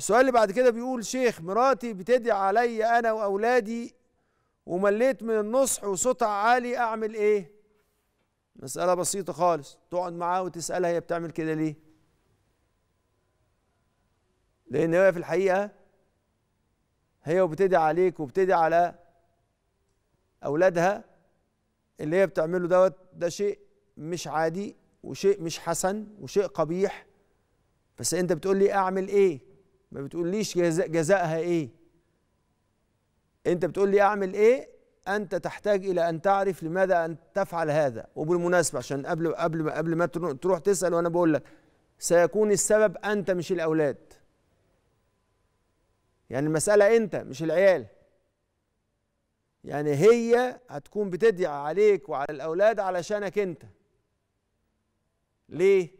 السؤال اللي بعد كده بيقول شيخ مراتي بتدعي علي انا واولادي ومليت من النصح وصوتها عالي اعمل ايه مسألة بسيطة خالص تقعد معاها وتسألها هي بتعمل كده ليه لأن هي في الحقيقة هي وبتدعي عليك وبتدعي على أولادها اللي هي بتعمله دوت ده شيء مش عادي وشيء مش حسن وشيء قبيح بس أنت بتقول لي أعمل إيه ما بتقوليش جزاء جزاءها ايه انت بتقول لي اعمل ايه انت تحتاج الى ان تعرف لماذا ان تفعل هذا وبالمناسبه عشان قبل قبل ما قبل ما تروح تسال وانا بقول لك سيكون السبب انت مش الاولاد يعني المساله انت مش العيال يعني هي هتكون بتدعي عليك وعلى الاولاد علشانك انت ليه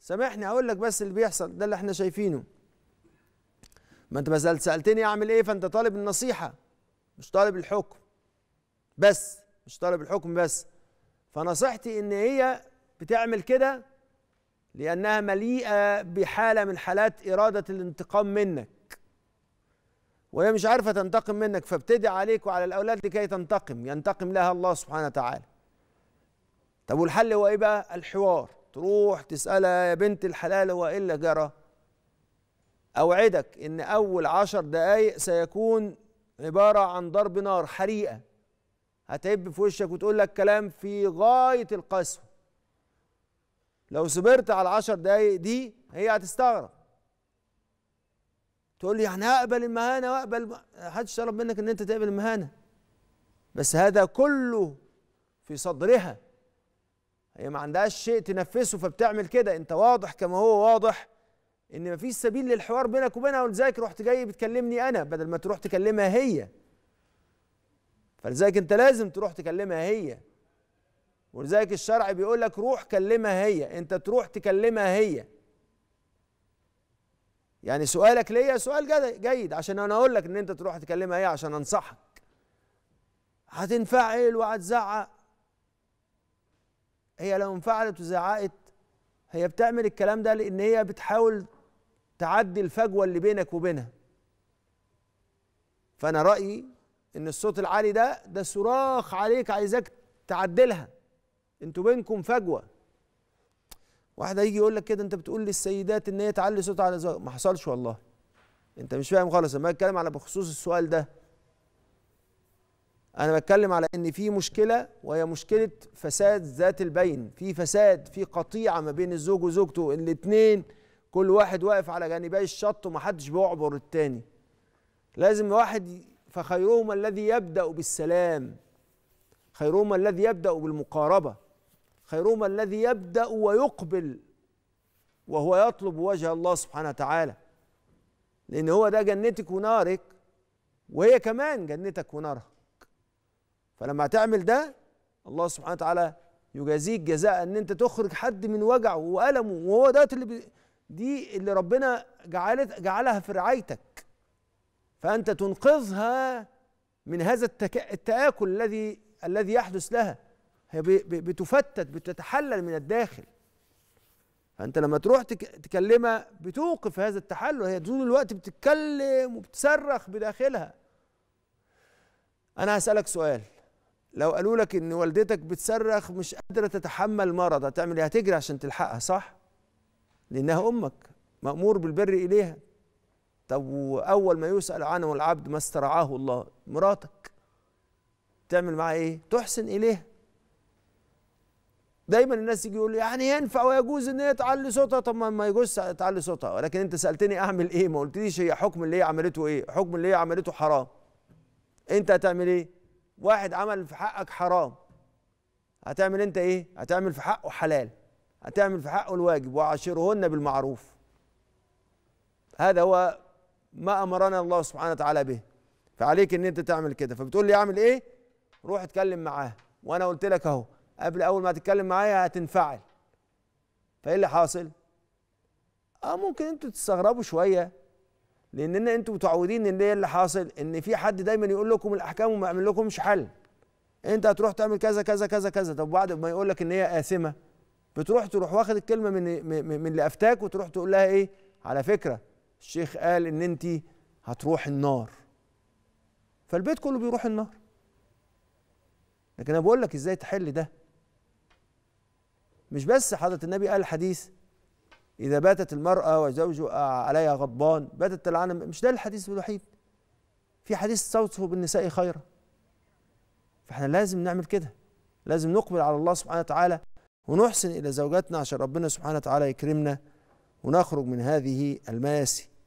سامحني هقول لك بس اللي بيحصل ده اللي احنا شايفينه ما انت بس سالتني اعمل ايه فانت طالب النصيحه مش طالب الحكم بس مش طالب الحكم بس فنصيحتي ان هي بتعمل كده لانها مليئه بحاله من حالات اراده الانتقام منك وهي مش عارفه تنتقم منك فابتدي عليك وعلى الاولاد لكي تنتقم ينتقم لها الله سبحانه وتعالى طب والحل هو ايه بقى الحوار تروح تسالها يا بنت الحلال هو ايه اللي جرى أوعدك إن أول عشر دقايق سيكون عبارة عن ضرب نار حريقة هتهب في وشك وتقول لك كلام في غاية القسوة لو صبرت على العشر دقايق دي هي هتستغرب تقول لي يعني هقبل المهانة وأقبل محدش طلب منك إن أنت تقبل المهانة بس هذا كله في صدرها هي ما عندهاش شيء تنفسه فبتعمل كده أنت واضح كما هو واضح ان مفيش سبيل للحوار بينك وبينها ولذلك رحت جاي بتكلمني انا بدل ما تروح تكلمها هي فلذلك انت لازم تروح تكلمها هي ولذلك الشرع بيقول لك روح كلمها هي انت تروح تكلمها هي يعني سؤالك ليا سؤال جيد عشان انا اقول لك ان انت تروح تكلمها هي عشان انصحك هتنفعل وهتزعق هي لو انفعلت وزعقت هي بتعمل الكلام ده لان هي بتحاول تعدي الفجوه اللي بينك وبينها فانا رايي ان الصوت العالي ده ده صراخ عليك عايزك تعدلها انتوا بينكم فجوه واحد هيجي يقول لك كده انت بتقول للسيدات ان هي تعلي صوتها على زوجها ما حصلش والله انت مش فاهم خالص انا بتكلم على بخصوص السؤال ده انا بتكلم على ان في مشكله وهي مشكله فساد ذات البين في فساد في قطيعه ما بين الزوج وزوجته الاثنين كل واحد واقف على جانبي الشط ومحدش بيعبر التاني لازم واحد فخيرهما الذي يبدأ بالسلام خيرهما الذي يبدأ بالمقاربة خيرهما الذي يبدأ ويقبل وهو يطلب وجه الله سبحانه وتعالى لأن هو ده جنتك ونارك وهي كمان جنتك ونارك فلما تعمل ده الله سبحانه وتعالى يجازيك جزاء ان انت تخرج حد من وجعه والمه وهو ده اللي دي اللي ربنا جعلت جعلها في رعايتك فأنت تنقذها من هذا التك... التآكل الذي الذي يحدث لها هي ب... بتفتت بتتحلل من الداخل فأنت لما تروح تك... تكلمها بتوقف هذا التحلل هي طول الوقت بتتكلم وبتصرخ بداخلها أنا هسألك سؤال لو قالوا لك إن والدتك بتصرخ مش قادرة تتحمل مرض هتعمل إيه؟ هتجري عشان تلحقها صح؟ لأنها أمك مأمور بالبر إليها طب وأول ما يسأل عنه العبد ما استرعاه الله مراتك تعمل معاه إيه؟ تحسن إليها دايما الناس يجي يقول يعني ينفع ويجوز ان هي تعلي صوتها طب ما يجوز تعلي صوتها ولكن انت سالتني اعمل ايه ما قلتليش هي حكم اللي هي عملته ايه حكم اللي هي عملته حرام انت هتعمل ايه واحد عمل في حقك حرام هتعمل انت ايه هتعمل في حقه حلال هتعمل في حقه الواجب وعاشرهن بالمعروف هذا هو ما امرنا الله سبحانه وتعالى به فعليك ان انت تعمل كده فبتقول لي اعمل ايه روح اتكلم معاه وانا قلت لك اهو قبل اول ما تتكلم معايا هتنفعل فايه اللي حاصل اه ممكن انتوا تستغربوا شويه لاننا انتوا متعودين ان ايه اللي حاصل ان في حد دايما يقول لكم الاحكام وما يعمل لكمش حل انت هتروح تعمل كذا كذا كذا كذا طب بعد ما يقول لك ان هي قاسمه بتروح تروح واخد الكلمه من من اللي افتاك وتروح تقول لها ايه على فكره الشيخ قال ان انت هتروح النار فالبيت كله بيروح النار لكن انا بقول لك ازاي تحل ده مش بس حضره النبي قال الحديث اذا باتت المراه وزوجها عليها غضبان باتت تلعن مش ده الحديث الوحيد في حديث صوته بالنساء خيرا فاحنا لازم نعمل كده لازم نقبل على الله سبحانه وتعالى ونحسن إلى زوجاتنا عشان ربنا سبحانه وتعالى يكرمنا ونخرج من هذه المآسي